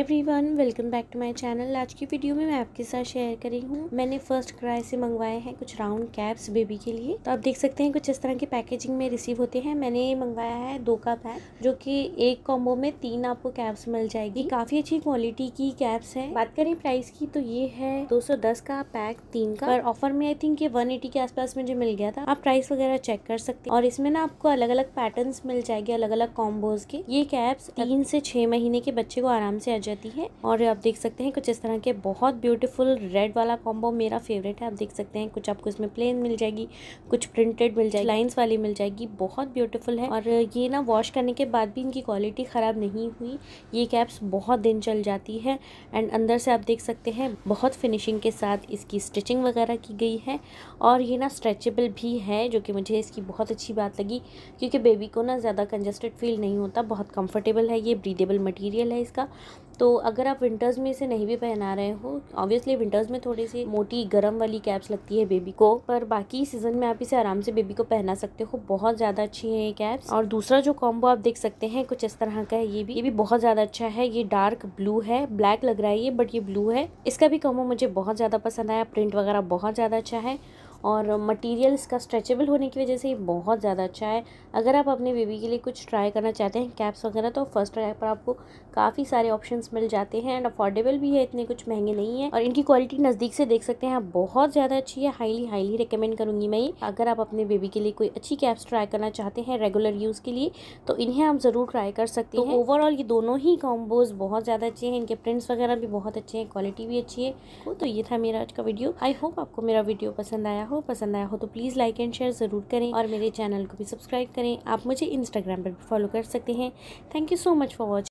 everyone welcome back to my channel आज की video में मैं आपके साथ शेयर करी हूँ मैंने फर्स्ट क्राई से मंगवाए हैं कुछ राउंड कैप्स बेबी के लिए तो आप देख सकते हैं कुछ इस तरह के पैकेजिंग में रिसीव होते हैं मैंने मंगवाया है दो का पैक जो कि एक कॉम्बो में तीन आपको कैप्स मिल जाएगी काफी अच्छी क्वालिटी की कैप्स है बात करें प्राइस की तो ये है दो का पैक तीन का और ऑफर में आई थिंक ये वन के आसपास मुझे मिल गया था आप प्राइस वगैरह चेक कर सकते और इसमें ना आपको अलग अलग पैटर्न मिल जाएंगे अलग अलग कॉम्बोज के ये कैप्स तीन से छह महीने के बच्चे को आराम से जाती है और आप देख सकते हैं कुछ इस तरह के बहुत ब्यूटीफुल रेड वाला कॉम्बो मेरा फेवरेट है आप देख सकते हैं कुछ आपको इसमें प्लेन मिल जाएगी कुछ प्रिंटेड मिल जाएगी लाइन्स वाली मिल जाएगी बहुत ब्यूटीफुल है और ये ना वॉश करने के बाद भी इनकी क्वालिटी ख़राब नहीं हुई ये कैप्स बहुत दिन चल जाती है एंड अंदर से आप देख सकते हैं बहुत फिनिशिंग के साथ इसकी स्टिचिंग वगैरह की गई है और ये ना स्ट्रेचेबल भी है जो कि मुझे इसकी बहुत अच्छी बात लगी क्योंकि बेबी को ना ज़्यादा कंजस्टेड फील नहीं होता बहुत कंफर्टेबल है ये ब्रीदेबल मटेरियल है इसका तो अगर आप विंटर्स में इसे नहीं भी पहना रहे हो ऑब्वियसली विंटर्स में थोड़ी सी मोटी गर्म वाली कैप्स लगती है बेबी को पर बाकी सीजन में आप इसे आराम से बेबी को पहना सकते हो बहुत ज़्यादा अच्छी है ये कैप्स और दूसरा जो कॉम्बो आप देख सकते हैं कुछ इस तरह का है ये भी ये भी बहुत ज़्यादा अच्छा है ये डार्क ब्लू है ब्लैक लग रहा है ये बट ये ब्लू है इसका भी कॉम्बो मुझे बहुत ज़्यादा पसंद आया प्रिंट वगैरह बहुत ज़्यादा अच्छा है और मटेरियल इसका स्ट्रेचेबल होने की वजह से ये बहुत ज़्यादा अच्छा है अगर आप अपने बेबी के लिए कुछ ट्राई करना चाहते हैं कैप्स वगैरह तो फर्स्ट ट्राई पर आपको काफ़ी सारे ऑप्शंस मिल जाते हैं एंड अफोर्डेबल भी है इतने कुछ महंगे नहीं है और इनकी क्वालिटी नज़दीक से देख सकते हैं बहुत ज़्यादा अच्छी है हाईली हाईली रिकमेंड करूँगी मैं ये अगर आप अपने बेबी के लिए कोई अच्छी कैप्स ट्राई करना चाहते हैं रेगुलर यूज़ के लिए तो इन्हें आप ज़रूर ट्राई कर सकते तो हैं ओवरऑल ये दोनों ही कॉम्बोज बहुत ज़्यादा अच्छे हैं इनके प्रिंट्स वगैरह भी बहुत अच्छे हैं क्वालिटी भी अच्छी है तो ये था मेरा आज का वीडियो आई होप आपको मेरा वीडियो पसंद आया हो पसंद आया हो तो प्लीज़ लाइक एंड शेयर ज़रूर करें और मेरे चैनल को भी सब्सक्राइब करें आप मुझे इंस्टाग्राम पर भी फॉलो कर सकते हैं thank you so much for watching